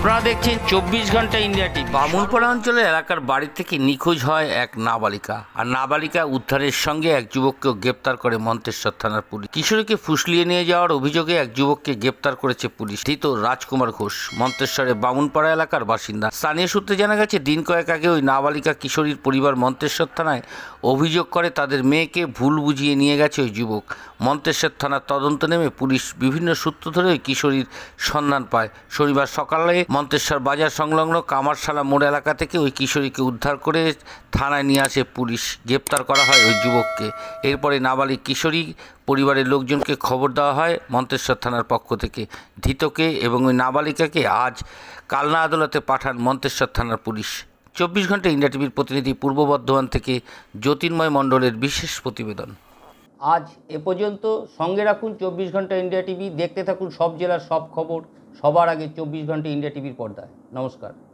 আপনারা দেখছেন চব্বিশ ঘন্টা ইন্ডিয়া টিভি বামুনপাড়া অঞ্চলের এলাকার বাড়ি থেকে নিখোঁজ হয় এক নাবালিকা আর নাবালিকা উদ্ধারের সঙ্গে এক যুবককেও গ্রেপ্তার করে মন্তেশ্বর থানার পুলিশ কিশোরীকে ফুসলিয়ে নিয়ে যাওয়ার অভিযোগে এক যুবককে গ্রেপ্তার করেছে পুলিশ ধৃত রাজকুমার ঘোষ মন্তেশ্বরের বামুনপাড়া এলাকার বাসিন্দা স্থানীয় সূত্রে জানা গেছে দিন কয়েক আগে ওই নাবালিকা কিশোরীর পরিবার মন্তেশ্বর থানায় অভিযোগ করে তাদের মেয়েকে ভুল বুঝিয়ে নিয়ে গেছে ওই যুবক মন্তেশ্বর থানার তদন্ত নেমে পুলিশ বিভিন্ন সূত্র ধরে ওই কিশোরীর সন্ধান পায় শনিবার সকালে মন্তেশ্বর বাজার সংলগ্ন কামারশালা মোড় এলাকা থেকে ওই কিশোরীকে উদ্ধার করে থানায় নিয়ে আসে পুলিশ গ্রেপ্তার করা হয় ওই যুবককে এরপরে নাবালিক কিশোরী পরিবারের লোকজনকে খবর দেওয়া হয় মন্তেশ্বর থানার পক্ষ থেকে ধৃতকে এবং ওই নাবালিকাকে আজ কালনা আদালতে পাঠান মন্তেশ্বর থানার পুলিশ চব্বিশ ঘন্টা ইন্ডিয়া টিভির প্রতিনিধি পূর্ব বর্ধমান থেকে জ্যোতির্ময় মণ্ডলের বিশেষ প্রতিবেদন আজ এ পর্যন্ত সঙ্গে রাখুন চব্বিশ ঘন্টা ইন্ডিয়া টিভি দেখতে থাকুন সব জেলার সব খবর সবার আগে চব্বিশ ঘন্টা ইন্ডিয়া টিভির পর্দায় নমস্কার